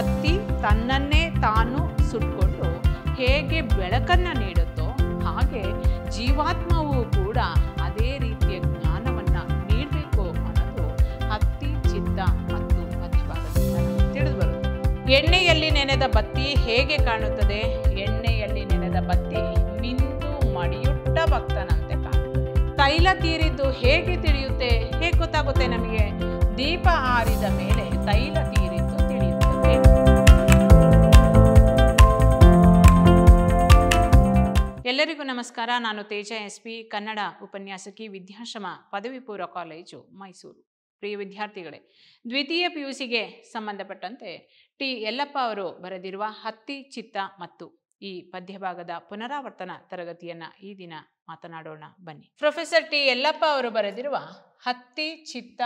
ಹತ್ತಿ ತನ್ನನ್ನೇ ತಾನು ಸುಟ್ಕೊಂಡು ಹೇಗೆ ಬೆಳಕನ್ನ ನೀಡುತ್ತೋ ಹಾಗೆ ಜೀವಾತ್ಮವು ಕೂಡ ಅದೇ ರೀತಿಯ ಜ್ಞಾನವನ್ನ ನೀಡಬೇಕು ಅನ್ನೋದು ಹತ್ತಿ ಚಿತ್ತ ಮತ್ತು ತಿಳಿದು ಬರುತ್ತೆ ಎಣ್ಣೆಯಲ್ಲಿ ನೆನೆದ ಬತ್ತಿ ಹೇಗೆ ಕಾಣುತ್ತದೆ ಎಣ್ಣೆಯಲ್ಲಿ ನೆನೆದ ಬತ್ತಿ ಮಿಂದು ಮಡಿಯುಟ್ಟ ಭಕ್ತನಂತೆ ಕಾಣುತ್ತದೆ ತೈಲ ತೀರಿದ್ದು ಹೇಗೆ ತಿಳಿಯುತ್ತೆ ಹೇಗೆ ಗೊತ್ತಾಗುತ್ತೆ ನಮಗೆ ದೀಪ ಆರಿದ ಮೇಲೆ ತೈಲ ತೀರಿ ಎಲ್ಲರಿಗೂ ನಮಸ್ಕಾರ ನಾನು ತೇಜ ಎಸ್ ಪಿ ಕನ್ನಡ ಉಪನ್ಯಾಸಕಿ ವಿದ್ಯಾಶ್ರಮ ಪದವಿ ಪೂರ್ವ ಕಾಲೇಜು ಮೈಸೂರು ಪ್ರಿಯ ವಿದ್ಯಾರ್ಥಿಗಳೇ ದ್ವಿತೀಯ ಪಿ ಪಿಯುಸಿಗೆ ಸಂಬಂಧಪಟ್ಟಂತೆ ಟಿ ಯಲ್ಲಪ್ಪ ಅವರು ಬರೆದಿರುವ ಹತ್ತಿ ಚಿತ್ತ ಮತ್ತು ಈ ಪದ್ಯಭಾಗದ ಪುನರಾವರ್ತನ ತರಗತಿಯನ್ನ ಈ ದಿನ ಮಾತನಾಡೋಣ ಬನ್ನಿ ಪ್ರೊಫೆಸರ್ ಟಿ ಯಲ್ಲಪ್ಪ ಅವರು ಬರೆದಿರುವ ಹತ್ತಿ ಚಿತ್ತ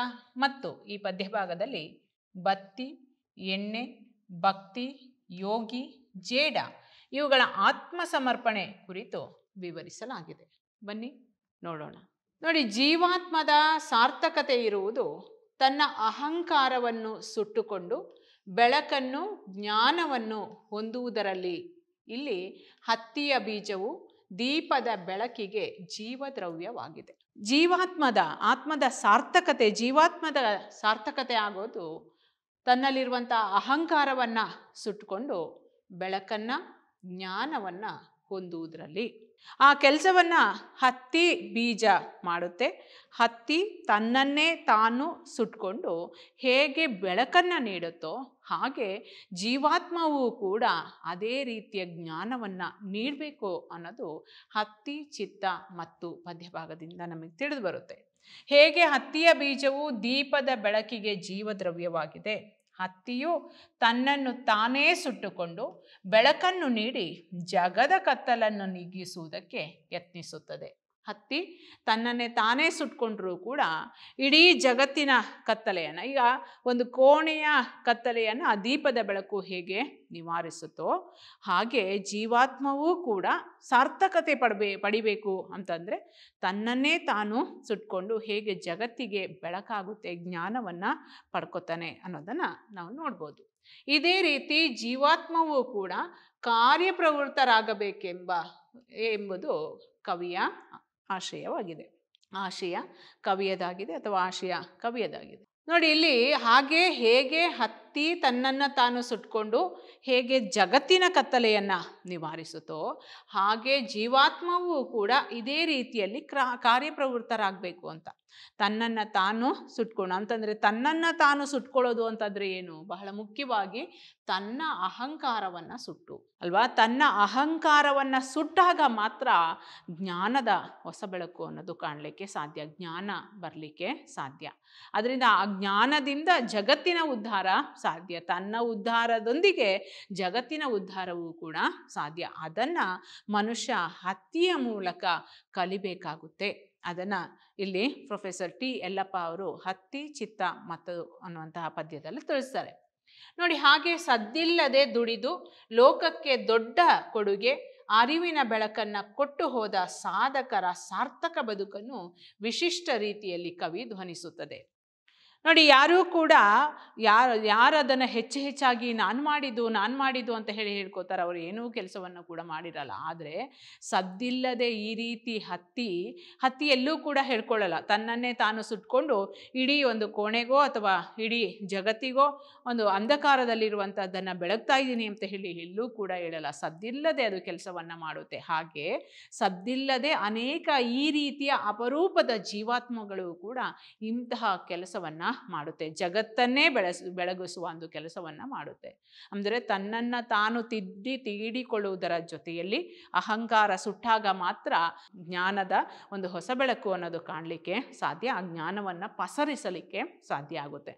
ಮತ್ತು ಈ ಪದ್ಯಭಾಗದಲ್ಲಿ ಬತ್ತಿ ಎಣ್ಣೆ ಭಕ್ತಿ ಯೋಗಿ ಜೇಡ ಇವುಗಳ ಆತ್ಮ ಸಮರ್ಪಣೆ ಕುರಿತು ವಿವರಿಸಲಾಗಿದೆ ಬನ್ನಿ ನೋಡೋಣ ನೋಡಿ ಜೀವಾತ್ಮದ ಸಾರ್ಥಕತೆ ಇರುವುದು ತನ್ನ ಅಹಂಕಾರವನ್ನು ಸುಟ್ಟುಕೊಂಡು ಬೆಳಕನ್ನು ಜ್ಞಾನವನ್ನು ಹೊಂದುವುದರಲ್ಲಿ ಇಲ್ಲಿ ಹತ್ತಿಯ ಬೀಜವು ದೀಪದ ಬೆಳಕಿಗೆ ಜೀವದ್ರವ್ಯವಾಗಿದೆ ಜೀವಾತ್ಮದ ಆತ್ಮದ ಸಾರ್ಥಕತೆ ಜೀವಾತ್ಮದ ಸಾರ್ಥಕತೆ ಆಗೋದು ತನ್ನಲ್ಲಿರುವಂಥ ಅಹಂಕಾರವನ್ನು ಸುಟ್ಕೊಂಡು ಬೆಳಕನ್ನು ಜ್ಞಾನವನ್ನು ಹೊಂದುವುದರಲ್ಲಿ ಆ ಕೆಲಸವನ್ನು ಹತ್ತಿ ಬೀಜ ಮಾಡುತ್ತೆ ಹತ್ತಿ ತನ್ನನ್ನೇ ತಾನು ಸುಟ್ಕೊಂಡು ಹೇಗೆ ಬೆಳಕನ್ನು ನೀಡುತ್ತೋ ಹಾಗೆ ಜೀವಾತ್ಮವು ಕೂಡ ಅದೇ ರೀತಿಯ ಜ್ಞಾನವನ್ನು ನೀಡಬೇಕು ಅನ್ನೋದು ಹತ್ತಿ ಚಿತ್ತ ಮತ್ತು ಪದ್ಯಭಾಗದಿಂದ ನಮಗೆ ತಿಳಿದು ಬರುತ್ತೆ ಹೇಗೆ ಹತ್ತಿಯ ಬೀಜವು ದೀಪದ ಬೆಳಕಿಗೆ ಜೀವದ್ರವ್ಯವಾಗಿದೆ ಹತ್ತಿಯು ತನ್ನನ್ನು ತಾನೇ ಸುಟ್ಟುಕೊಂಡು ಬೆಳಕನ್ನು ನೀಡಿ ಜಗದ ಕತ್ತಲನ್ನು ನೀಗಿಸುವುದಕ್ಕೆ ಯತ್ನಿಸುತ್ತದೆ ಹತ್ತಿ ತನ್ನನ್ನೇ ತಾನೇ ಸುಟ್ಕೊಂಡ್ರೂ ಕೂಡ ಇಡೀ ಜಗತ್ತಿನ ಕತ್ತಲೆಯನ್ನು ಈಗ ಒಂದು ಕೋಣೆಯ ಕತ್ತಲೆಯನ್ನು ಆ ದೀಪದ ಬೆಳಕು ಹೇಗೆ ನಿವಾರಿಸುತ್ತೋ ಹಾಗೆ ಜೀವಾತ್ಮವೂ ಕೂಡ ಸಾರ್ಥಕತೆ ಪಡಬೇ ಪಡಿಬೇಕು ಅಂತಂದರೆ ತನ್ನನ್ನೇ ತಾನು ಸುಟ್ಕೊಂಡು ಹೇಗೆ ಜಗತ್ತಿಗೆ ಬೆಳಕಾಗುತ್ತೆ ಜ್ಞಾನವನ್ನು ಪಡ್ಕೊತಾನೆ ಅನ್ನೋದನ್ನು ನಾವು ನೋಡ್ಬೋದು ಇದೇ ರೀತಿ ಜೀವಾತ್ಮವೂ ಕೂಡ ಕಾರ್ಯಪ್ರವೃತ್ತರಾಗಬೇಕೆಂಬ ಎಂಬುದು ಕವಿಯ ಆಶಯವಾಗಿದೆ ಆಶಯ ಕವಿಯದಾಗಿದೆ ಅಥವಾ ಆಶಯ ಕವಿಯದಾಗಿದೆ ನೋಡಿ ಇಲ್ಲಿ ಹಾಗೆ ಹೇಗೆ ಹತ್ತು ಶಕ್ತಿ ತನ್ನನ್ನು ತಾನು ಸುಟ್ಕೊಂಡು ಹೇಗೆ ಜಗತ್ತಿನ ಕತ್ತಲೆಯನ್ನು ನಿವಾರಿಸುತ್ತೋ ಹಾಗೆ ಜೀವಾತ್ಮವೂ ಕೂಡ ಇದೇ ರೀತಿಯಲ್ಲಿ ಕ್ರಾ ಕಾರ್ಯಪ್ರವೃತ್ತರಾಗಬೇಕು ಅಂತ ತನ್ನನ್ನು ತಾನು ಸುಟ್ಕೊಂಡು ಅಂತಂದರೆ ತನ್ನನ್ನು ತಾನು ಸುಟ್ಕೊಳ್ಳೋದು ಅಂತಂದರೆ ಏನು ಬಹಳ ಮುಖ್ಯವಾಗಿ ತನ್ನ ಅಹಂಕಾರವನ್ನು ಸುಟ್ಟು ಅಲ್ವಾ ತನ್ನ ಅಹಂಕಾರವನ್ನು ಸುಟ್ಟಾಗ ಮಾತ್ರ ಜ್ಞಾನದ ಹೊಸ ಬೆಳಕು ಅನ್ನೋದು ಕಾಣಲಿಕ್ಕೆ ಸಾಧ್ಯ ಜ್ಞಾನ ಬರಲಿಕ್ಕೆ ಸಾಧ್ಯ ಅದರಿಂದ ಆ ಜ್ಞಾನದಿಂದ ಜಗತ್ತಿನ ಉದ್ಧಾರ ಸಾಧ್ಯ ತನ್ನ ಉದ್ಧಾರದೊಂದಿಗೆ ಜಗತ್ತಿನ ಉದ್ಧಾರವೂ ಕೂಡ ಸಾಧ್ಯ ಅದನ್ನು ಮನುಷ್ಯ ಹತ್ತಿಯ ಮೂಲಕ ಕಲಿಬೇಕಾಗುತ್ತೆ ಅದನ್ನು ಇಲ್ಲಿ ಪ್ರೊಫೆಸರ್ ಟಿ ಎಲ್ಲಪ್ಪ ಅವರು ಹತ್ತಿ ಚಿತ್ತ ಮತ್ತು ಅನ್ನುವಂತಹ ಪದ್ಯದಲ್ಲಿ ತಿಳಿಸ್ತಾರೆ ನೋಡಿ ಹಾಗೆ ಸದ್ದಿಲ್ಲದೆ ದುಡಿದು ಲೋಕಕ್ಕೆ ದೊಡ್ಡ ಕೊಡುಗೆ ಅರಿವಿನ ಬೆಳಕನ್ನು ಕೊಟ್ಟು ಹೋದ ಸಾಧಕರ ಸಾರ್ಥಕ ಬದುಕನ್ನು ವಿಶಿಷ್ಟ ರೀತಿಯಲ್ಲಿ ಕವಿ ಧ್ವನಿಸುತ್ತದೆ ನೋಡಿ ಯಾರೂ ಕೂಡ ಯಾರು ಯಾರು ಅದನ್ನು ಹೆಚ್ಚು ಹೆಚ್ಚಾಗಿ ನಾನು ಮಾಡಿದ್ದು ನಾನು ಮಾಡಿದ್ದು ಅಂತ ಹೇಳಿ ಹೇಳ್ಕೋತಾರೆ ಅವರು ಏನೂ ಕೆಲಸವನ್ನು ಕೂಡ ಮಾಡಿರಲ್ಲ ಆದರೆ ಸದ್ದಿಲ್ಲದೆ ಈ ರೀತಿ ಹತ್ತಿ ಹತ್ತಿ ಎಲ್ಲೂ ಕೂಡ ಹೇಳ್ಕೊಳ್ಳಲ್ಲ ತನ್ನನ್ನೇ ತಾನು ಸುಟ್ಕೊಂಡು ಇಡೀ ಒಂದು ಕೋಣೆಗೋ ಅಥವಾ ಇಡೀ ಜಗತ್ತಿಗೋ ಒಂದು ಅಂಧಕಾರದಲ್ಲಿರುವಂಥದ್ದನ್ನು ಬೆಳಗ್ತಾ ಇದ್ದೀನಿ ಅಂತ ಹೇಳಿ ಎಲ್ಲೂ ಕೂಡ ಹೇಳಲ್ಲ ಸದ್ದಿಲ್ಲದೆ ಅದು ಕೆಲಸವನ್ನು ಮಾಡುತ್ತೆ ಹಾಗೆ ಸದ್ದಿಲ್ಲದೆ ಅನೇಕ ಈ ರೀತಿಯ ಅಪರೂಪದ ಜೀವಾತ್ಮಗಳು ಕೂಡ ಇಂತಹ ಕೆಲಸವನ್ನು ಮಾಡುತ್ತೆ ಜಗತ್ತನ್ನೇ ಬೆಳೆಸ ಬೆಳಗಿಸುವ ಒಂದು ಕೆಲಸವನ್ನು ಮಾಡುತ್ತೆ ಅಂದರೆ ತನ್ನನ್ನು ತಾನು ತಿದ್ದಿ ತೀಡಿಕೊಳ್ಳುವುದರ ಜೊತೆಯಲ್ಲಿ ಅಹಂಕಾರ ಸುಟ್ಟಾಗ ಮಾತ್ರ ಜ್ಞಾನದ ಒಂದು ಹೊಸ ಬೆಳಕು ಅನ್ನೋದು ಕಾಣಲಿಕ್ಕೆ ಸಾಧ್ಯ ಆ ಜ್ಞಾನವನ್ನು ಪಸರಿಸಲಿಕ್ಕೆ ಸಾಧ್ಯ ಆಗುತ್ತೆ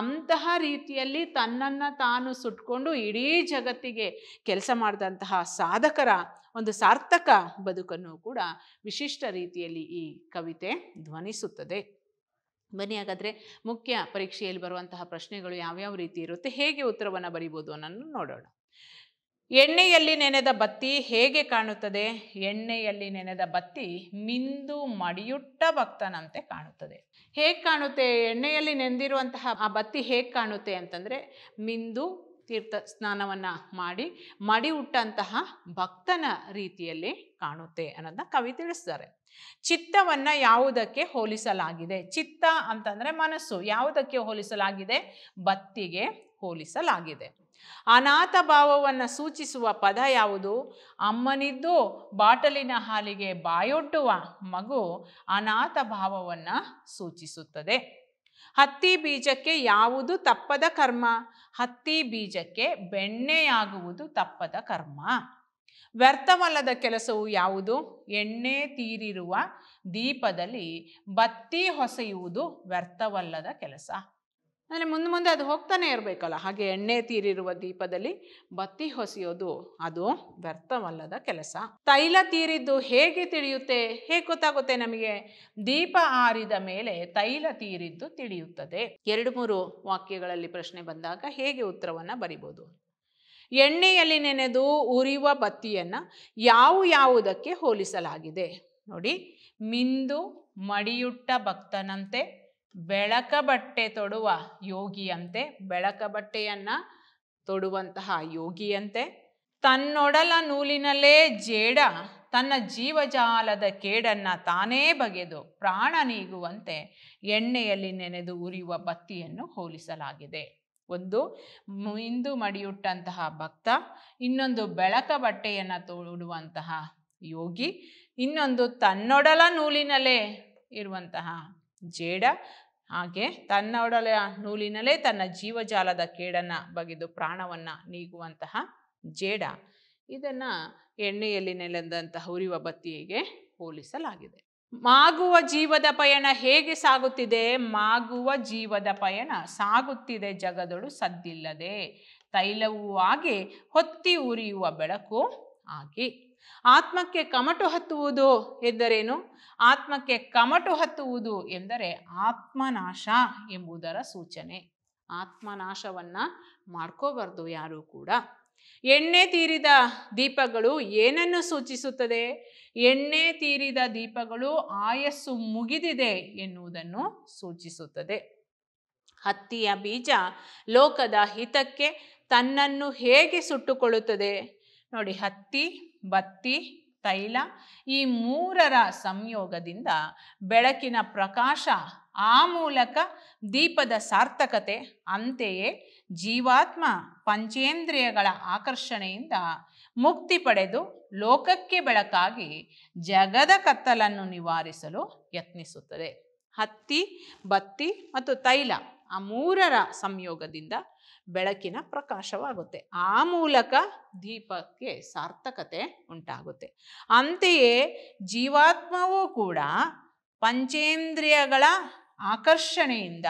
ಅಂತಹ ರೀತಿಯಲ್ಲಿ ತನ್ನನ್ನು ತಾನು ಸುಟ್ಕೊಂಡು ಇಡೀ ಜಗತ್ತಿಗೆ ಕೆಲಸ ಮಾಡಿದಂತಹ ಸಾಧಕರ ಒಂದು ಸಾರ್ಥಕ ಬದುಕನ್ನು ಕೂಡ ವಿಶಿಷ್ಟ ರೀತಿಯಲ್ಲಿ ಈ ಕವಿತೆ ಧ್ವನಿಸುತ್ತದೆ ಬನ್ನಿ ಹಾಗಾದರೆ ಮುಖ್ಯ ಪರೀಕ್ಷೆಯಲ್ಲಿ ಬರುವಂತಹ ಪ್ರಶ್ನೆಗಳು ಯಾವ್ಯಾವ ರೀತಿ ಇರುತ್ತೆ ಹೇಗೆ ಉತ್ತರವನ್ನು ಬರೀಬೋದು ಅನ್ನೋದನ್ನು ನೋಡೋಣ ಎಣ್ಣೆಯಲ್ಲಿ ನೆನೆದ ಬತ್ತಿ ಹೇಗೆ ಕಾಣುತ್ತದೆ ಎಣ್ಣೆಯಲ್ಲಿ ನೆನೆದ ಬತ್ತಿ ಮಿಂದು ಮಡಿಯುಟ್ಟ ಭಕ್ತನಂತೆ ಕಾಣುತ್ತದೆ ಹೇಗೆ ಕಾಣುತ್ತೆ ಎಣ್ಣೆಯಲ್ಲಿ ನೆಂದಿರುವಂತಹ ಆ ಬತ್ತಿ ಹೇಗೆ ಕಾಣುತ್ತೆ ಅಂತಂದರೆ ಮಿಂದು ತೀರ್ಥ ಸ್ನಾನವನ್ನು ಮಾಡಿ ಮಡಿ ಹುಟ್ಟಂತಹ ಭಕ್ತನ ರೀತಿಯಲ್ಲಿ ಕಾಣುತ್ತೆ ಅನ್ನೋದನ್ನ ಕವಿ ತಿಳಿಸ್ತಾರೆ ಚಿತ್ತವನ್ನು ಯಾವುದಕ್ಕೆ ಹೋಲಿಸಲಾಗಿದೆ ಚಿತ್ತ ಅಂತಂದರೆ ಮನಸ್ಸು ಯಾವುದಕ್ಕೆ ಹೋಲಿಸಲಾಗಿದೆ ಬತ್ತಿಗೆ ಹೋಲಿಸಲಾಗಿದೆ ಅನಾಥ ಭಾವವನ್ನು ಸೂಚಿಸುವ ಪದ ಯಾವುದು ಅಮ್ಮನಿದ್ದು ಬಾಟಲಿನ ಹಾಲಿಗೆ ಬಾಯೊಡ್ಡುವ ಮಗು ಅನಾಥ ಭಾವವನ್ನು ಸೂಚಿಸುತ್ತದೆ ಹತ್ತಿ ಬೀಜಕ್ಕೆ ಯಾವುದು ತಪ್ಪದ ಕರ್ಮ ಹತ್ತಿ ಬೀಜಕ್ಕೆ ಬೆಣ್ಣೆಯಾಗುವುದು ತಪ್ಪದ ಕರ್ಮ ವ್ಯರ್ಥವಲ್ಲದ ಕೆಲಸವು ಯಾವುದು ಎಣ್ಣೆ ತೀರಿರುವ ದೀಪದಲ್ಲಿ ಬತ್ತಿ ಹೊಸೆಯುವುದು ವ್ಯರ್ಥವಲ್ಲದ ಕೆಲಸ ಅಂದರೆ ಮುಂದೆ ಮುಂದೆ ಅದು ಹೋಗ್ತಾನೆ ಇರಬೇಕಲ್ಲ ಹಾಗೆ ಎಣ್ಣೆ ತೀರಿರುವ ದೀಪದಲ್ಲಿ ಬತ್ತಿ ಹೊಸೆಯೋದು ಅದು ವ್ಯರ್ಥವಲ್ಲದ ಕೆಲಸ ತೈಲ ತೀರಿದ್ದು ಹೇಗೆ ತಿಳಿಯುತ್ತೆ ಹೇಗೆ ಗೊತ್ತಾಗುತ್ತೆ ನಮಗೆ ದೀಪ ಆರಿದ ಮೇಲೆ ತೈಲ ತೀರಿದ್ದು ತಿಳಿಯುತ್ತದೆ ಎರಡು ಮೂರು ವಾಕ್ಯಗಳಲ್ಲಿ ಪ್ರಶ್ನೆ ಬಂದಾಗ ಹೇಗೆ ಉತ್ತರವನ್ನು ಬರಿಬೋದು ಎಣ್ಣೆಯಲ್ಲಿ ನೆನೆದು ಉರಿಯುವ ಬತ್ತಿಯನ್ನು ಯಾವ ಯಾವುದಕ್ಕೆ ಹೋಲಿಸಲಾಗಿದೆ ನೋಡಿ ಮಿಂದು ಮಡಿಯುಟ್ಟ ಭಕ್ತನಂತೆ ಬೆಳಕ ಬಟ್ಟೆ ತೊಡುವ ಯೋಗಿಯಂತೆ ಬೆಳಕ ಬಟ್ಟೆಯನ್ನು ತೊಡುವಂತಹ ಯೋಗಿಯಂತೆ ತನ್ನೊಡಲ ನೂಲಿನಲ್ಲೇ ಜೇಡ ತನ್ನ ಜೀವಜಾಲದ ಕೇಡನ್ನು ತಾನೇ ಬಗೆದು ಪ್ರಾಣ ನೀಗುವಂತೆ ಎಣ್ಣೆಯಲ್ಲಿ ನೆನೆದು ಉರಿಯುವ ಬತ್ತಿಯನ್ನು ಹೋಲಿಸಲಾಗಿದೆ ಒಂದು ಇಂದು ಮಡಿಯುಟ್ಟಂತಹ ಭಕ್ತ ಇನ್ನೊಂದು ಬೆಳಕ ಬಟ್ಟೆಯನ್ನು ತೋಡುವಂತಹ ಯೋಗಿ ಇನ್ನೊಂದು ತನ್ನೊಡಲ ನೂಲಿನಲ್ಲೇ ಇರುವಂತಹ ಜೇಡ ಹಾಗೆ ತನ್ನೊಡಲ ನೂಲಿನಲ್ಲೇ ತನ್ನ ಜೀವಜಾಲದ ಕೇಡನ್ನು ಬಗೆದು ಪ್ರಾಣವನ್ನು ನೀಗುವಂತಹ ಜೇಡ ಇದನ್ನು ಎಣ್ಣೆಯಲ್ಲಿ ನೆಲೆದಂತಹ ಉರಿವ ಬತ್ತಿಗೆ ಹೋಲಿಸಲಾಗಿದೆ ಮಾಗುವ ಜೀವದ ಪಯಣ ಹೇಗೆ ಸಾಗುತ್ತಿದೆ ಮಾಗುವ ಜೀವದ ಪಯಣ ಸಾಗುತ್ತಿದೆ ಜಗದೊಳು ಸದ್ದಿಲ್ಲದೆ ತೈಲವೂ ಆಗಿ ಹೊತ್ತಿ ಉರಿಯುವ ಬೆಳಕು ಆಗಿ ಆತ್ಮಕ್ಕೆ ಕಮಟು ಹತ್ತುವುದು ಎಂದರೇನು ಆತ್ಮಕ್ಕೆ ಕಮಟು ಹತ್ತುವುದು ಎಂದರೆ ಆತ್ಮನಾಶ ಎಂಬುದರ ಸೂಚನೆ ಆತ್ಮನಾಶವನ್ನ ಮಾಡ್ಕೋಬಾರ್ದು ಯಾರೂ ಕೂಡ ಎಣ್ಣೆ ತೀರಿದ ದೀಪಗಳು ಏನನ್ನು ಸೂಚಿಸುತ್ತದೆ ಎಣ್ಣೆ ತೀರಿದ ದೀಪಗಳು ಆಯಸ್ಸು ಮುಗಿದಿದೆ ಎನ್ನುವುದನ್ನು ಸೂಚಿಸುತ್ತದೆ ಹತ್ತಿಯ ಬೀಜ ಲೋಕದ ಹಿತಕ್ಕೆ ತನ್ನನ್ನು ಹೇಗೆ ಸುಟ್ಟುಕೊಳ್ಳುತ್ತದೆ ನೋಡಿ ಹತ್ತಿ ಬತ್ತಿ ತೈಲ ಈ ಮೂರರ ಸಂಯೋಗದಿಂದ ಬೆಳಕಿನ ಪ್ರಕಾಶ ಆ ಮೂಲಕ ದೀಪದ ಸಾರ್ಥಕತೆ ಅಂತೆಯೇ ಜೀವಾತ್ಮ ಪಂಚೇಂದ್ರಿಯಗಳ ಆಕರ್ಷಣೆಯಿಂದ ಮುಕ್ತಿ ಪಡೆದು ಲೋಕಕ್ಕೆ ಬೆಳಕಾಗಿ ಜಗದ ಕತ್ತಲನ್ನು ನಿವಾರಿಸಲು ಯತ್ನಿಸುತ್ತದೆ ಹತ್ತಿ ಬತ್ತಿ ಮತ್ತು ತೈಲ ಆ ಮೂರರ ಸಂಯೋಗದಿಂದ ಬೆಳಕಿನ ಪ್ರಕಾಶವಾಗುತ್ತೆ ಆ ಮೂಲಕ ದೀಪಕ್ಕೆ ಸಾರ್ಥಕತೆ ಉಂಟಾಗುತ್ತೆ ಅಂತೆಯೇ ಜೀವಾತ್ಮವೂ ಕೂಡ ಪಂಚೇಂದ್ರಿಯಗಳ ಆಕರ್ಷಣೆಯಿಂದ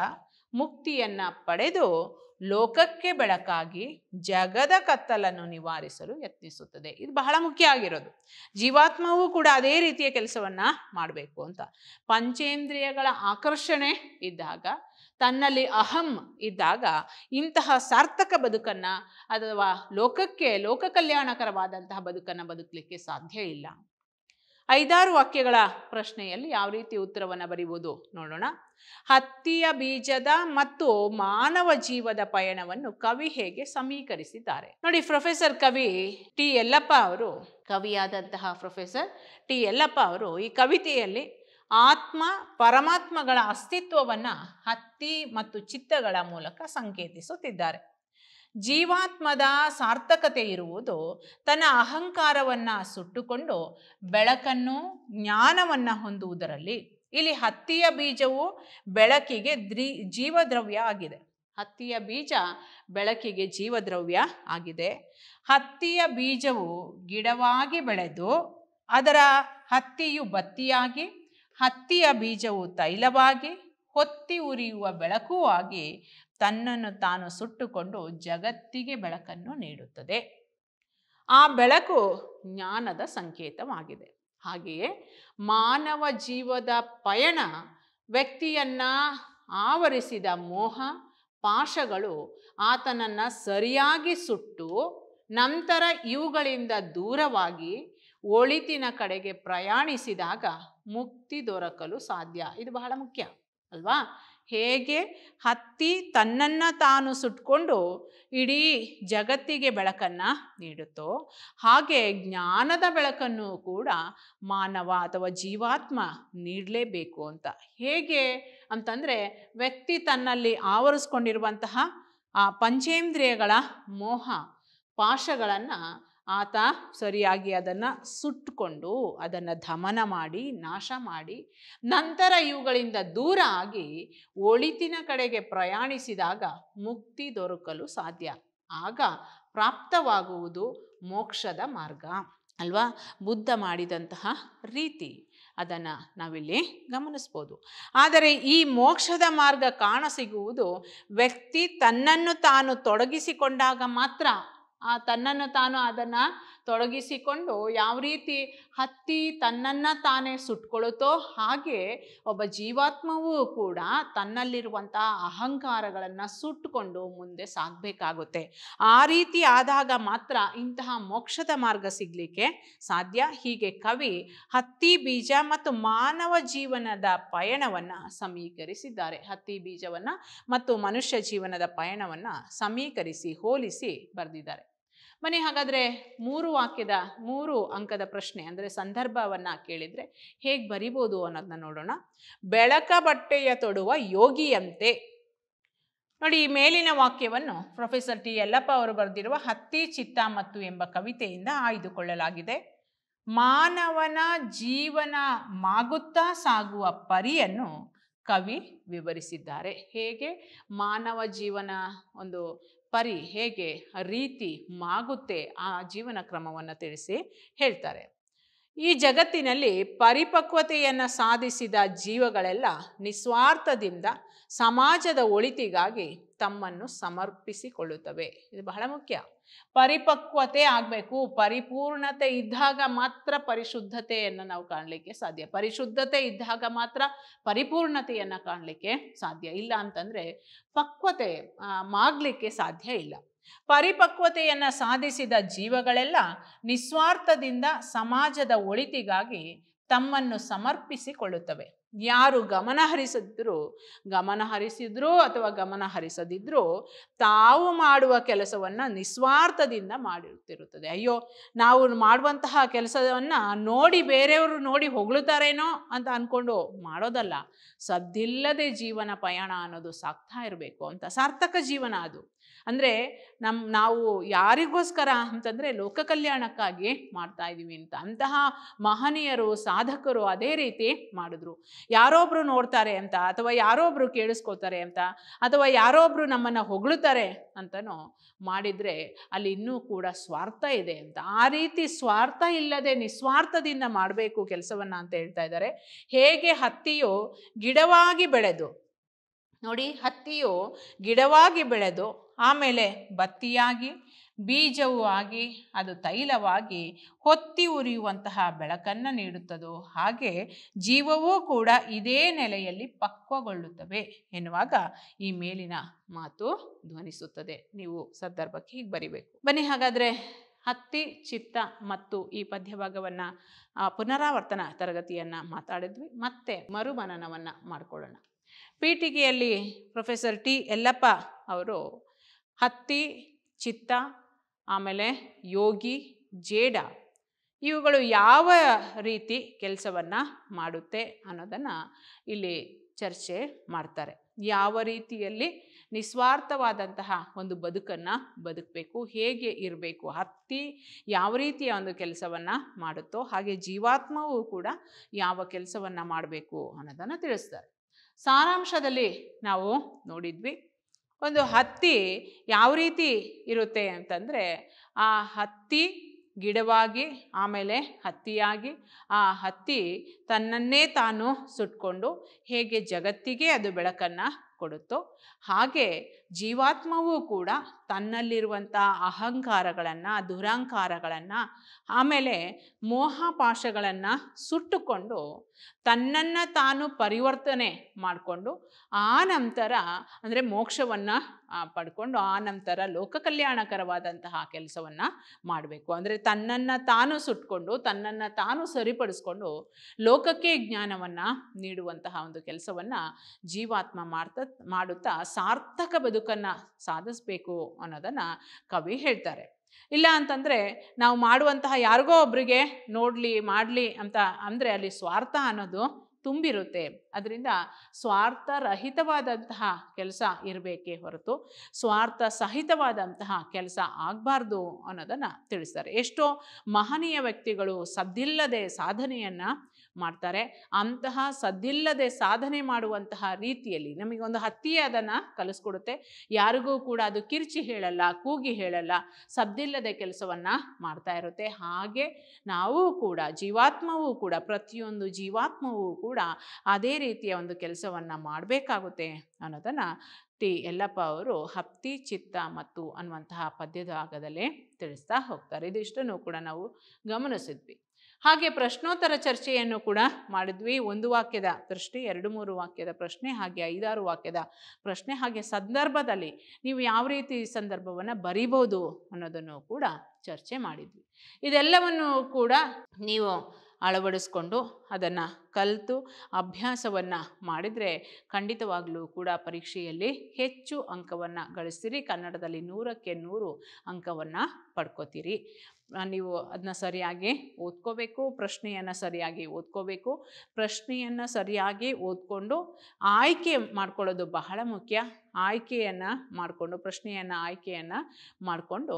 ಮುಕ್ತಿಯನ್ನ ಪಡೆದು ಲೋಕಕ್ಕೆ ಬೆಳಕಾಗಿ ಜಗದ ಕತ್ತಲನ್ನು ನಿವಾರಿಸಲು ಯತ್ನಿಸುತ್ತದೆ ಇದು ಬಹಳ ಮುಖ್ಯ ಆಗಿರೋದು ಜೀವಾತ್ಮವೂ ಕೂಡ ಅದೇ ರೀತಿಯ ಕೆಲಸವನ್ನ ಮಾಡಬೇಕು ಅಂತ ಪಂಚೇಂದ್ರಿಯಗಳ ಆಕರ್ಷಣೆ ಇದ್ದಾಗ ತನ್ನಲ್ಲಿ ಅಹಂ ಇದ್ದಾಗ ಇಂತಹ ಸಾರ್ಥಕ ಬದುಕನ್ನು ಅಥವಾ ಲೋಕಕ್ಕೆ ಲೋಕ ಕಲ್ಯಾಣಕರವಾದಂತಹ ಬದುಕನ್ನು ಬದುಕಲಿಕ್ಕೆ ಸಾಧ್ಯ ಇಲ್ಲ ಐದಾರು ವಾಕ್ಯಗಳ ಪ್ರಶ್ನೆಯಲ್ಲಿ ಯಾವ ರೀತಿ ಉತ್ತರವನ್ನು ಬರೀಬೋದು ನೋಡೋಣ ಹತ್ತಿಯ ಬೀಜದ ಮತ್ತು ಮಾನವ ಜೀವದ ಪಯಣವನ್ನು ಕವಿ ಹೇಗೆ ಸಮೀಕರಿಸಿದ್ದಾರೆ ನೋಡಿ ಪ್ರೊಫೆಸರ್ ಕವಿ ಟಿ ಯಲ್ಲಪ್ಪ ಅವರು ಕವಿಯಾದಂತಹ ಪ್ರೊಫೆಸರ್ ಟಿ ಯಲ್ಲಪ್ಪ ಅವರು ಈ ಕವಿತೆಯಲ್ಲಿ ಆತ್ಮ ಪರಮಾತ್ಮಗಳ ಅಸ್ತಿತ್ವವನ್ನು ಹತ್ತಿ ಮತ್ತು ಚಿತ್ತಗಳ ಮೂಲಕ ಸಂಕೇತಿಸುತ್ತಿದ್ದಾರೆ ಜೀವಾತ್ಮದ ಸಾರ್ಥಕತೆ ಇರುವುದು ತನ್ನ ಅಹಂಕಾರವನ್ನು ಸುಟ್ಟುಕೊಂಡು ಬೆಳಕನ್ನು ಜ್ಞಾನವನ್ನು ಹೊಂದುವುದರಲ್ಲಿ ಇಲ್ಲಿ ಹತ್ತಿಯ ಬೀಜವು ಬೆಳಕಿಗೆ ದ್ರಿ ಜೀವದ್ರವ್ಯ ಆಗಿದೆ ಹತ್ತಿಯ ಬೀಜ ಬೆಳಕಿಗೆ ಜೀವದ್ರವ್ಯ ಆಗಿದೆ ಹತ್ತಿಯ ಬೀಜವು ಗಿಡವಾಗಿ ಬೆಳೆದು ಅದರ ಹತ್ತಿಯು ಬತ್ತಿಯಾಗಿ ಹತ್ತಿಯ ಬೀಜವು ತೈಲವಾಗಿ ಹೊತ್ತಿ ಉರಿಯುವ ಬೆಳಕೂ ಆಗಿ ತನ್ನನ್ನು ತಾನು ಸುಟ್ಟುಕೊಂಡು ಜಗತ್ತಿಗೆ ಬೆಳಕನ್ನು ನೀಡುತ್ತದೆ ಆ ಬೆಳಕು ಜ್ಞಾನದ ಸಂಕೇತವಾಗಿದೆ ಹಾಗೆಯೇ ಮಾನವ ಜೀವದ ಪಯಣ ವ್ಯಕ್ತಿಯನ್ನ ಆವರಿಸಿದ ಮೋಹ ಪಾಶಗಳು ಆತನನ್ನು ಸರಿಯಾಗಿ ಸುಟ್ಟು ನಂತರ ಇವುಗಳಿಂದ ದೂರವಾಗಿ ಒಳಿತಿನ ಕಡೆಗೆ ಪ್ರಯಾಣಿಸಿದಾಗ ಮುಕ್ತಿ ದೊರಕಲು ಸಾಧ್ಯ ಇದು ಬಹಳ ಮುಖ್ಯ ಅಲ್ವಾ ಹೇಗೆ ಹತ್ತಿ ತನ್ನನ್ನು ತಾನು ಸುಟ್ಕೊಂಡು ಇಡೀ ಜಗತ್ತಿಗೆ ಬೆಳಕನ್ನು ನೀಡುತ್ತೋ ಹಾಗೆ ಜ್ಞಾನದ ಬೆಳಕನ್ನು ಕೂಡ ಮಾನವ ಅಥವಾ ಜೀವಾತ್ಮ ನೀಡಲೇಬೇಕು ಅಂತ ಹೇಗೆ ಅಂತಂದರೆ ವ್ಯಕ್ತಿ ತನ್ನಲ್ಲಿ ಆವರಿಸ್ಕೊಂಡಿರುವಂತಹ ಆ ಪಂಚೇಂದ್ರಿಯಗಳ ಮೋಹ ಪಾಶಗಳನ್ನು ಆತ ಸರಿಯಾಗಿ ಅದನ್ನು ಸುಟ್ಟುಕೊಂಡು ಅದನ್ನು ದಮನ ಮಾಡಿ ನಾಶ ಮಾಡಿ ನಂತರ ಇವುಗಳಿಂದ ದೂರ ಆಗಿ ಒಳಿತಿನ ಕಡೆಗೆ ಪ್ರಯಾಣಿಸಿದಾಗ ಮುಕ್ತಿ ದೊರಕಲು ಸಾಧ್ಯ ಆಗ ಪ್ರಾಪ್ತವಾಗುವುದು ಮೋಕ್ಷದ ಮಾರ್ಗ ಅಲ್ವಾ ಬುದ್ಧ ಮಾಡಿದಂತಹ ರೀತಿ ಅದನ್ನು ನಾವಿಲ್ಲಿ ಗಮನಿಸ್ಬೋದು ಆದರೆ ಈ ಮೋಕ್ಷದ ಮಾರ್ಗ ಕಾಣಸಿಗುವುದು ವ್ಯಕ್ತಿ ತನ್ನನ್ನು ತಾನು ತೊಡಗಿಸಿಕೊಂಡಾಗ ಮಾತ್ರ ಆ ತನ್ನನ್ನು ತಾನು ಅದನ್ನ ತೊಡಗಿಸಿಕೊಂಡು ಯಾವ ರೀತಿ ಹತ್ತಿ ತನ್ನನ್ನು ತಾನೇ ಸುಟ್ಕೊಳ್ಳುತ್ತೋ ಹಾಗೆ ಒಬ್ಬ ಜೀವಾತ್ಮವೂ ಕೂಡ ತನ್ನಲ್ಲಿರುವಂತಹ ಅಹಂಕಾರಗಳನ್ನು ಸುಟ್ಟುಕೊಂಡು ಮುಂದೆ ಸಾಗಬೇಕಾಗುತ್ತೆ ಆ ರೀತಿ ಆದಾಗ ಮಾತ್ರ ಇಂತಹ ಮೋಕ್ಷದ ಮಾರ್ಗ ಸಿಗಲಿಕ್ಕೆ ಸಾಧ್ಯ ಹೀಗೆ ಕವಿ ಹತ್ತಿ ಬೀಜ ಮತ್ತು ಮಾನವ ಜೀವನದ ಪಯಣವನ್ನು ಸಮೀಕರಿಸಿದ್ದಾರೆ ಹತ್ತಿ ಬೀಜವನ್ನು ಮತ್ತು ಮನುಷ್ಯ ಜೀವನದ ಪಯಣವನ್ನು ಸಮೀಕರಿಸಿ ಹೋಲಿಸಿ ಬರೆದಿದ್ದಾರೆ ಮನೆ ಹಾಗಾದರೆ ಮೂರು ವಾಕ್ಯದ ಮೂರು ಅಂಕದ ಪ್ರಶ್ನೆ ಅಂದರೆ ಸಂದರ್ಭವನ್ನು ಕೇಳಿದರೆ ಹೇಗೆ ಬರಿಬೋದು ಅನ್ನೋದನ್ನ ನೋಡೋಣ ಬೆಳಕ ಬಟ್ಟೆಯ ತೊಡುವ ಯೋಗಿಯಂತೆ ನೋಡಿ ಈ ಮೇಲಿನ ವಾಕ್ಯವನ್ನು ಪ್ರೊಫೆಸರ್ ಟಿ ಯಲ್ಲಪ್ಪ ಅವರು ಬರೆದಿರುವ ಹತ್ತಿ ಚಿತ್ತ ಮತ್ತು ಎಂಬ ಕವಿತೆಯಿಂದ ಆಯ್ದುಕೊಳ್ಳಲಾಗಿದೆ ಮಾನವನ ಜೀವನ ಮಾಗುತ್ತಾ ಸಾಗುವ ಪರಿಯನ್ನು ಕವಿ ವಿವರಿಸಿದ್ದಾರೆ ಹೇಗೆ ಮಾನವ ಜೀವನ ಒಂದು ಪರಿ ಹೇಗೆ ರೀತಿ ಮಾಗುತ್ತೆ ಆ ಜೀವನ ಕ್ರಮವನ್ನು ತಿಳಿಸಿ ಹೇಳ್ತಾರೆ ಈ ಜಗತ್ತಿನಲ್ಲಿ ಪರಿಪಕ್ವತೆಯನ್ನು ಸಾಧಿಸಿದ ಜೀವಗಳೆಲ್ಲ ನಿಸ್ವಾರ್ಥದಿಂದ ಸಮಾಜದ ಒಳಿತಿಗಾಗಿ ತಮ್ಮನ್ನು ಸಮರ್ಪಿಸಿಕೊಳ್ಳುತ್ತವೆ ಇದು ಬಹಳ ಮುಖ್ಯ ಪರಿಪಕ್ವತೆ ಆಗಬೇಕು ಪರಿಪೂರ್ಣತೆ ಇದ್ದಾಗ ಮಾತ್ರ ಪರಿಶುದ್ಧತೆಯನ್ನು ನಾವು ಕಾಣಲಿಕ್ಕೆ ಸಾಧ್ಯ ಪರಿಶುದ್ಧತೆ ಇದ್ದಾಗ ಮಾತ್ರ ಪರಿಪೂರ್ಣತೆಯನ್ನು ಕಾಣಲಿಕ್ಕೆ ಸಾಧ್ಯ ಇಲ್ಲ ಅಂತಂದರೆ ಪಕ್ವತೆ ಮಾಗಲಿಕ್ಕೆ ಸಾಧ್ಯ ಇಲ್ಲ ಪರಿಪಕ್ವತೆಯನ್ನು ಸಾಧಿಸಿದ ಜೀವಗಳೆಲ್ಲ ನಿಸ್ವಾರ್ಥದಿಂದ ಸಮಾಜದ ಒಳಿತಿಗಾಗಿ ತಮ್ಮನ್ನು ಸಮರ್ಪಿಸಿಕೊಳ್ಳುತ್ತವೆ ಯಾರು ಗಮನ ಹರಿಸಿದ್ರು ಗಮನ ಅಥವಾ ಗಮನ ತಾವು ಮಾಡುವ ಕೆಲಸವನ್ನು ನಿಸ್ವಾರ್ಥದಿಂದ ಮಾಡಿರುತ್ತಿರುತ್ತದೆ ಅಯ್ಯೋ ನಾವು ಮಾಡುವಂತಹ ಕೆಲಸವನ್ನು ನೋಡಿ ಬೇರೆಯವರು ನೋಡಿ ಹೊಗಳುತ್ತಾರೇನೋ ಅಂತ ಅಂದ್ಕೊಂಡು ಮಾಡೋದಲ್ಲ ಸದ್ದಿಲ್ಲದೆ ಜೀವನ ಪಯಣ ಅನ್ನೋದು ಸಾಕ್ತಾ ಇರಬೇಕು ಅಂತ ಸಾರ್ಥಕ ಜೀವನ ಅದು ಅಂದರೆ ನಮ್ಮ ನಾವು ಯಾರಿಗೋಸ್ಕರ ಅಂತಂದರೆ ಲೋಕ ಕಲ್ಯಾಣಕ್ಕಾಗಿ ಮಾಡ್ತಾ ಇದ್ದೀವಿ ಅಂತ ಅಂತಹ ಮಹನೀಯರು ಸಾಧಕರು ಅದೇ ರೀತಿ ಮಾಡಿದ್ರು ಯಾರೊಬ್ರು ನೋಡ್ತಾರೆ ಅಂತ ಅಥವಾ ಯಾರೊಬ್ರು ಕೇಳಿಸ್ಕೊಳ್ತಾರೆ ಅಂತ ಅಥವಾ ಯಾರೊಬ್ರು ನಮ್ಮನ್ನು ಹೊಗಳುತ್ತಾರೆ ಅಂತನೂ ಮಾಡಿದರೆ ಅಲ್ಲಿ ಇನ್ನೂ ಕೂಡ ಸ್ವಾರ್ಥ ಇದೆ ಅಂತ ಆ ರೀತಿ ಸ್ವಾರ್ಥ ಇಲ್ಲದೆ ನಿಸ್ವಾರ್ಥದಿಂದ ಮಾಡಬೇಕು ಕೆಲಸವನ್ನು ಅಂತ ಹೇಳ್ತಾ ಇದ್ದಾರೆ ಹೇಗೆ ಹತ್ತಿಯು ಗಿಡವಾಗಿ ಬೆಳೆದು ನೋಡಿ ಹತ್ತಿಯು ಗಿಡವಾಗಿ ಬೆಳೆದು ಆಮೇಲೆ ಬತ್ತಿಯಾಗಿ ಬೀಜವೂ ಆಗಿ ಅದು ತೈಲವಾಗಿ ಹೊತ್ತಿ ಉರಿಯುವಂತಹ ಬೆಳಕನ್ನು ನೀಡುತ್ತದೋ ಹಾಗೆ ಜೀವವೂ ಕೂಡ ಇದೇ ನೆಲೆಯಲ್ಲಿ ಪಕ್ವಗೊಳ್ಳುತ್ತವೆ ಎನ್ನುವಾಗ ಈ ಮೇಲಿನ ಮಾತು ಧ್ವನಿಸುತ್ತದೆ ನೀವು ಸಂದರ್ಭಕ್ಕೆ ಹೀಗೆ ಬರಿಬೇಕು ಬನ್ನಿ ಹಾಗಾದರೆ ಹತ್ತಿ ಚಿತ್ತ ಮತ್ತು ಈ ಪದ್ಯಭಾಗವನ್ನು ಪುನರಾವರ್ತನ ತರಗತಿಯನ್ನು ಮಾತಾಡಿದ್ವಿ ಮತ್ತೆ ಮರುಮನನವನ್ನು ಮಾಡಿಕೊಳ್ಳೋಣ ಪೀಠಿಗೆಯಲ್ಲಿ ಪ್ರೊಫೆಸರ್ ಟಿ ಯಲ್ಲಪ್ಪ ಅವರು ಹತ್ತಿ ಚಿತ್ತ ಆಮೇಲೆ ಯೋಗಿ ಜೇಡ ಇವುಗಳು ಯಾವ ರೀತಿ ಕೆಲಸವನ್ನು ಮಾಡುತ್ತೆ ಅನ್ನೋದನ್ನು ಇಲ್ಲಿ ಚರ್ಚೆ ಮಾಡ್ತಾರೆ ಯಾವ ರೀತಿಯಲ್ಲಿ ನಿಸ್ವಾರ್ಥವಾದಂತಹ ಒಂದು ಬದುಕನ್ನು ಬದುಕಬೇಕು ಹೇಗೆ ಇರಬೇಕು ಹತ್ತಿ ಯಾವ ರೀತಿಯ ಒಂದು ಕೆಲಸವನ್ನು ಮಾಡುತ್ತೋ ಹಾಗೆ ಜೀವಾತ್ಮವೂ ಕೂಡ ಯಾವ ಕೆಲಸವನ್ನು ಮಾಡಬೇಕು ಅನ್ನೋದನ್ನು ತಿಳಿಸ್ತಾರೆ ಸಾರಾಂಶದಲ್ಲಿ ನಾವು ನೋಡಿದ್ವಿ ಒಂದು ಹತ್ತಿ ಯಾವ ರೀತಿ ಇರುತ್ತೆ ಅಂತಂದರೆ ಆ ಹತ್ತಿ ಗಿಡವಾಗಿ ಆಮೇಲೆ ಹತ್ತಿಯಾಗಿ ಆ ಹತ್ತಿ ತನ್ನನ್ನೇ ತಾನು ಸುಟ್ಕೊಂಡು ಹೇಗೆ ಜಗತ್ತಿಗೆ ಅದು ಬೆಳಕನ್ನು ಕೊಡುತ್ತೋ ಹಾಗೆ ಜೀವಾತ್ಮವೂ ಕೂಡ ತನ್ನಲ್ಲಿರುವಂಥ ಅಹಂಕಾರಗಳನ್ನು ದುರಹಂಕಾರಗಳನ್ನು ಆಮೇಲೆ ಮೋಹಪಾಶಗಳನ್ನು ಸುಟ್ಟುಕೊಂಡು ತನ್ನನ್ನು ತಾನು ಪರಿವರ್ತನೆ ಮಾಡಿಕೊಂಡು ಆ ನಂತರ ಅಂದರೆ ಮೋಕ್ಷವನ್ನು ಪಡ್ಕೊಂಡು ಆ ನಂತರ ಲೋಕ ಕಲ್ಯಾಣಕರವಾದಂತಹ ಕೆಲಸವನ್ನು ಮಾಡಬೇಕು ಅಂದರೆ ತನ್ನನ್ನು ತಾನು ಸುಟ್ಕೊಂಡು ತನ್ನನ್ನು ತಾನು ಸರಿಪಡಿಸ್ಕೊಂಡು ಲೋಕಕ್ಕೆ ಜ್ಞಾನವನ್ನು ನೀಡುವಂತಹ ಒಂದು ಕೆಲಸವನ್ನು ಜೀವಾತ್ಮ ಮಾಡ್ತಾ ಮಾಡುತ್ತಾ ಸಾರ್ಥಕ ಬದುಕನ್ನು ಸಾಧಿಸ್ಬೇಕು ಅನ್ನೋದನ್ನು ಕವಿ ಹೇಳ್ತಾರೆ ಇಲ್ಲ ಅಂತಂದರೆ ನಾವು ಮಾಡುವಂತಹ ಯಾರಿಗೋ ಒಬ್ರಿಗೆ ನೋಡಲಿ ಮಾಡಲಿ ಅಂತ ಅಂದರೆ ಅಲ್ಲಿ ಸ್ವಾರ್ಥ ಅನ್ನೋದು ತುಂಬಿರುತ್ತೆ ಅದರಿಂದ ಸ್ವಾರ್ಥ ರಹಿತವಾದಂತಹ ಕೆಲಸ ಇರಬೇಕೇ ಹೊರತು ಸ್ವಾರ್ಥ ಸಹಿತವಾದಂತಹ ಕೆಲಸ ಆಗಬಾರ್ದು ಅನ್ನೋದನ್ನು ತಿಳಿಸ್ತಾರೆ ಎಷ್ಟೋ ಮಹನೀಯ ವ್ಯಕ್ತಿಗಳು ಸದ್ದಿಲ್ಲದೆ ಸಾಧನೆಯನ್ನು ಮಾಡ್ತಾರೆ ಅಂತಹ ಸದ್ದಿಲ್ಲದೆ ಸಾಧನೆ ಮಾಡುವಂತಹ ರೀತಿಯಲ್ಲಿ ನಮಗೊಂದು ಹತ್ತಿಯೇ ಅದನ್ನು ಕಲಿಸ್ಕೊಡುತ್ತೆ ಯಾರಿಗೂ ಕೂಡ ಅದು ಕಿರ್ಚಿ ಹೇಳಲ್ಲ ಕೂಗಿ ಹೇಳಲ್ಲ ಸದ್ದಿಲ್ಲದೆ ಕೆಲಸವನ್ನು ಮಾಡ್ತಾ ಇರುತ್ತೆ ಹಾಗೆ ನಾವು ಕೂಡ ಜೀವಾತ್ಮವೂ ಕೂಡ ಪ್ರತಿಯೊಂದು ಜೀವಾತ್ಮವೂ ಕೂಡ ಅದೇ ರೀತಿಯ ಒಂದು ಕೆಲಸವನ್ನು ಮಾಡಬೇಕಾಗುತ್ತೆ ಅನ್ನೋದನ್ನು ಟಿ ಯಲ್ಲಪ್ಪ ಅವರು ಹತ್ತಿ ಚಿತ್ತ ಮತ್ತು ಅನ್ನುವಂತಹ ಪದ್ಯದ ಭಾಗದಲ್ಲೇ ತಿಳಿಸ್ತಾ ಹೋಗ್ತಾರೆ ಇದಿಷ್ಟನ್ನು ಕೂಡ ನಾವು ಗಮನಿಸಿದ್ವಿ ಹಾಗೆ ಪ್ರಶ್ನೋತ್ತರ ಚರ್ಚೆಯನ್ನು ಕೂಡ ಮಾಡಿದ್ವಿ ಒಂದು ವಾಕ್ಯದ ಪ್ರಶ್ನೆ ಎರಡು ಮೂರು ವಾಕ್ಯದ ಪ್ರಶ್ನೆ ಹಾಗೆ ಐದಾರು ವಾಕ್ಯದ ಪ್ರಶ್ನೆ ಹಾಗೆ ಸಂದರ್ಭದಲ್ಲಿ ನೀವು ಯಾವ ರೀತಿ ಸಂದರ್ಭವನ್ನು ಬರಿಬೋದು ಅನ್ನೋದನ್ನು ಕೂಡ ಚರ್ಚೆ ಮಾಡಿದ್ವಿ ಇದೆಲ್ಲವನ್ನು ಕೂಡ ನೀವು ಅಳವಡಿಸ್ಕೊಂಡು ಅದನ್ನು ಕಲಿತು ಅಭ್ಯಾಸವನ್ನು ಮಾಡಿದರೆ ಖಂಡಿತವಾಗಲೂ ಕೂಡ ಪರೀಕ್ಷೆಯಲ್ಲಿ ಹೆಚ್ಚು ಅಂಕವನ್ನು ಗಳಿಸ್ತೀರಿ ಕನ್ನಡದಲ್ಲಿ ನೂರಕ್ಕೆ ನೂರು ಅಂಕವನ್ನು ಪಡ್ಕೋತೀರಿ ನೀವು ಅದನ್ನ ಸರಿಯಾಗಿ ಓದ್ಕೋಬೇಕು ಪ್ರಶ್ನೆಯನ್ನು ಸರಿಯಾಗಿ ಓದ್ಕೋಬೇಕು ಪ್ರಶ್ನೆಯನ್ನು ಸರಿಯಾಗಿ ಓದ್ಕೊಂಡು ಆಯ್ಕೆ ಮಾಡ್ಕೊಳ್ಳೋದು ಬಹಳ ಮುಖ್ಯ ಆಯ್ಕೆಯನ್ನು ಮಾಡಿಕೊಂಡು ಪ್ರಶ್ನೆಯನ್ನು ಆಯ್ಕೆಯನ್ನು ಮಾಡಿಕೊಂಡು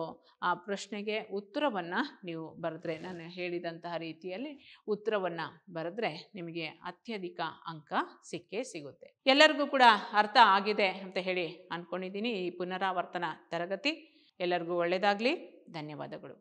ಆ ಪ್ರಶ್ನೆಗೆ ಉತ್ತರವನ್ನು ನೀವು ಬರೆದ್ರೆ ನಾನು ಹೇಳಿದಂತಹ ರೀತಿಯಲ್ಲಿ ಉತ್ತರವನ್ನು ಬರೆದ್ರೆ ನಿಮಗೆ ಅತ್ಯಧಿಕ ಅಂಕ ಸಿಕ್ಕೇ ಸಿಗುತ್ತೆ ಎಲ್ಲರಿಗೂ ಕೂಡ ಅರ್ಥ ಆಗಿದೆ ಅಂತ ಹೇಳಿ ಅಂದ್ಕೊಂಡಿದ್ದೀನಿ ಈ ಪುನರಾವರ್ತನ ತರಗತಿ ಎಲ್ಲರಿಗೂ ಒಳ್ಳೆಯದಾಗಲಿ ಧನ್ಯವಾದಗಳು